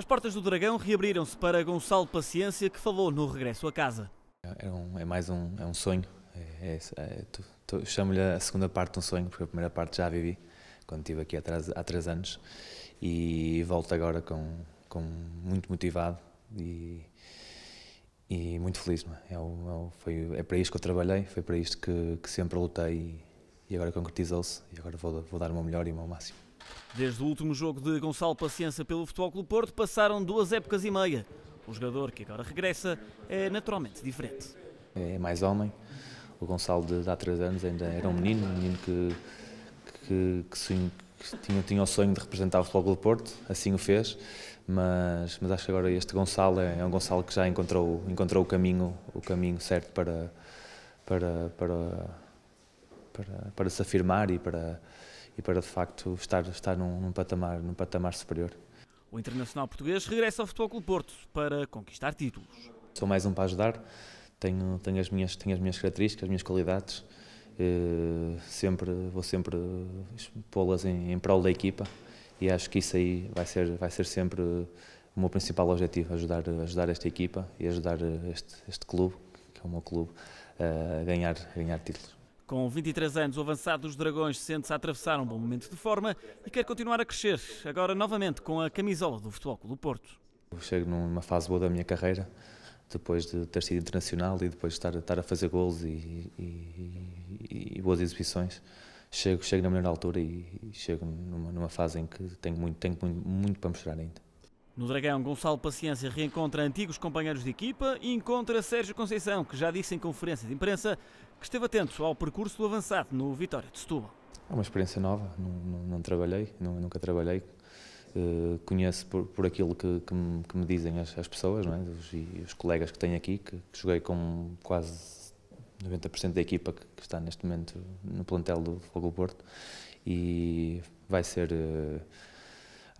As portas do Dragão reabriram-se para Gonçalo Paciência, que falou no regresso a casa. É, um, é mais um, é um sonho. É, é, é Chamo-lhe a segunda parte de um sonho, porque a primeira parte já vivi quando estive aqui há três, há três anos e volto agora com, com muito motivado e, e muito feliz. É? É, é, foi, é para isto que eu trabalhei, foi para isto que, que sempre lutei e, e agora concretizou-se e agora vou, vou dar o meu melhor e o meu máximo. Desde o último jogo de Gonçalo Paciência pelo Futebol Clube Porto, passaram duas épocas e meia. O jogador que agora regressa é naturalmente diferente. É mais homem. O Gonçalo de, de há três anos ainda era um menino, um menino que, que, que, que tinha, tinha o sonho de representar o Futebol Clube Porto, assim o fez, mas, mas acho que agora este Gonçalo é, é um Gonçalo que já encontrou, encontrou o, caminho, o caminho certo para, para, para, para, para se afirmar e para e para de facto estar, estar num, num patamar, num patamar superior. O internacional português regressa ao Futebol Clube Porto para conquistar títulos. Sou mais um para ajudar, tenho, tenho, as, minhas, tenho as minhas características, as minhas qualidades, eh, sempre, vou sempre pô-las em, em prol da equipa e acho que isso aí vai ser, vai ser sempre o meu principal objetivo, ajudar, ajudar esta equipa e ajudar este, este clube, que é o meu clube, eh, a ganhar, a ganhar títulos. Com 23 anos, o avançado dos Dragões sente-se a atravessar um bom momento de forma e quer continuar a crescer, agora novamente com a camisola do Futebol Clube do Porto. Eu chego numa fase boa da minha carreira, depois de ter sido internacional e depois de estar, estar a fazer gols e, e, e, boas exibições. Chego, chego na melhor altura e chego numa, numa fase em que tenho muito, tenho muito, muito para mostrar ainda. No Dragão, Gonçalo Paciência reencontra antigos companheiros de equipa e encontra Sérgio Conceição, que já disse em conferência de imprensa que esteve atento ao percurso do avançado no Vitória de Setúbal. É uma experiência nova, não, não, não trabalhei, não, nunca trabalhei. Uh, conheço por, por aquilo que, que, me, que me, dizem as, as pessoas é? os, e os colegas que tenho aqui, que, que joguei com quase 90% da equipa que, está neste momento no plantel do Fogo Porto e vai ser. Uh,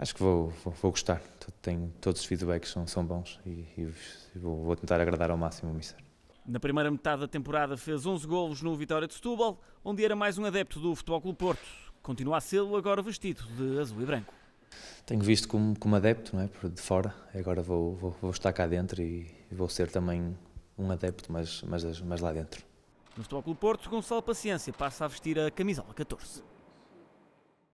acho que vou, vou, vou gostar. Tenho, todos os feedbacks são, são bons e, e vou, vou, tentar agradar ao máximo o Mister. Na primeira metade da temporada fez 11 golos no Vitória de Setúbal, onde era mais um adepto do Futebol Clube Porto. Continua a ser, agora vestido de azul e branco. Tenho visto como, como adepto, não é? de fora. Agora vou, vou, vou estar cá dentro e, e vou ser também um adepto, mas, mas, mas lá dentro. No Futebol Clube Porto, Gonçalo Paciência passa a vestir a camisola 14.